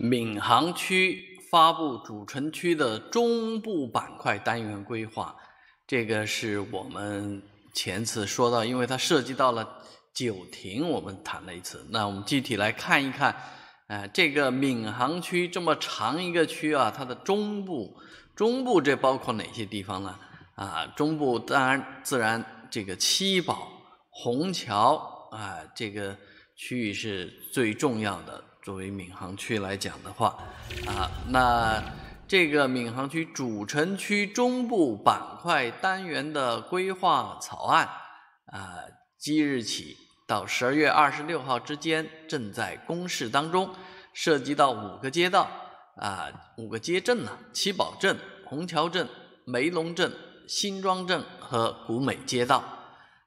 闵行区发布主城区的中部板块单元规划，这个是我们前次说到，因为它涉及到了九亭，我们谈了一次。那我们具体来看一看，哎，这个闵行区这么长一个区啊，它的中部，中部这包括哪些地方呢？啊，中部当然自然这个七宝、虹桥啊，这个。区域是最重要的。作为闵行区来讲的话，啊，那这个闵行区主城区中部板块单元的规划草案，啊，即日起到十二月二十六号之间正在公示当中，涉及到五个街道啊，五个街镇呢：七宝镇、虹桥镇、梅陇镇、新庄镇和古美街道。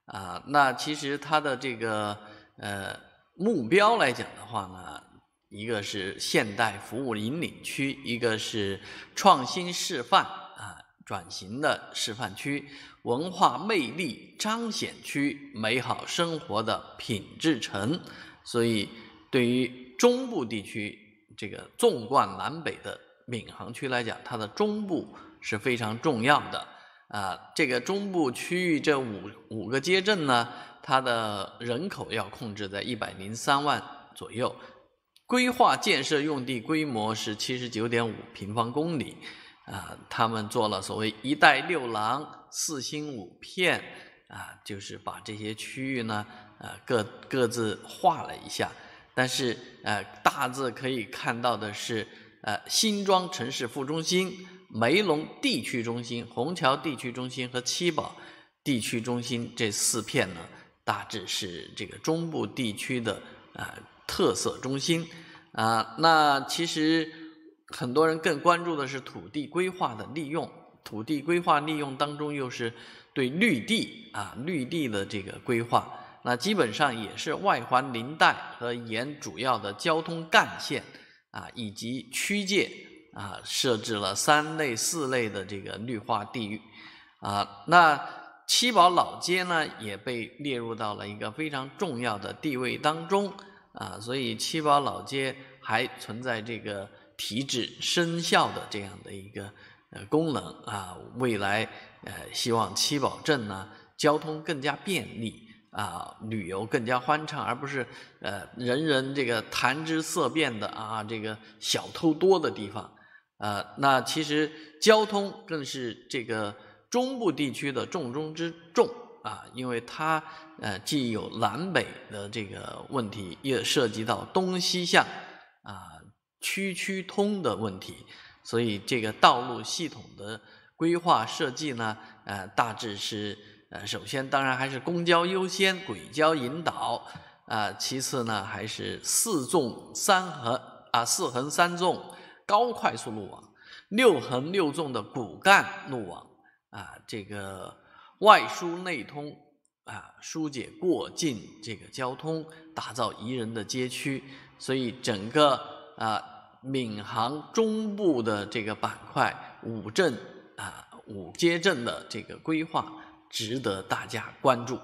啊，那其实它的这个呃。目标来讲的话呢，一个是现代服务引领区，一个是创新示范啊转型的示范区，文化魅力彰显区，美好生活的品质城。所以，对于中部地区这个纵贯南北的闵行区来讲，它的中部是非常重要的啊。这个中部区域这五五个街镇呢。它的人口要控制在一百零三万左右，规划建设用地规模是七十九点五平方公里，啊，他们做了所谓“一带六廊四新五片”，啊，就是把这些区域呢，呃，各各自划了一下，但是呃，大致可以看到的是，呃，新庄城市副中心、梅陇地区中心、虹桥地区中心和七宝地区中心这四片呢。大致是这个中部地区的啊特色中心啊，那其实很多人更关注的是土地规划的利用，土地规划利用当中又是对绿地啊绿地的这个规划，那基本上也是外环林带和沿主要的交通干线啊以及区界啊设置了三类四类的这个绿化地域啊那。七宝老街呢，也被列入到了一个非常重要的地位当中啊，所以七宝老街还存在这个提质生效的这样的一个呃功能啊。未来呃，希望七宝镇呢，交通更加便利啊，旅游更加欢畅，而不是呃人人这个谈之色变的啊这个小偷多的地方呃，那其实交通更是这个。中部地区的重中之重啊，因为它呃既有南北的这个问题，也涉及到东西向啊区区通的问题，所以这个道路系统的规划设计呢，呃，大致是呃，首先当然还是公交优先、轨交引导啊，其次呢还是四纵三横啊四横三纵高快速路网，六横六纵的骨干路网。啊，这个外疏内通啊，疏解过境这个交通，打造宜人的街区，所以整个啊，闵行中部的这个板块五镇啊五街镇的这个规划，值得大家关注。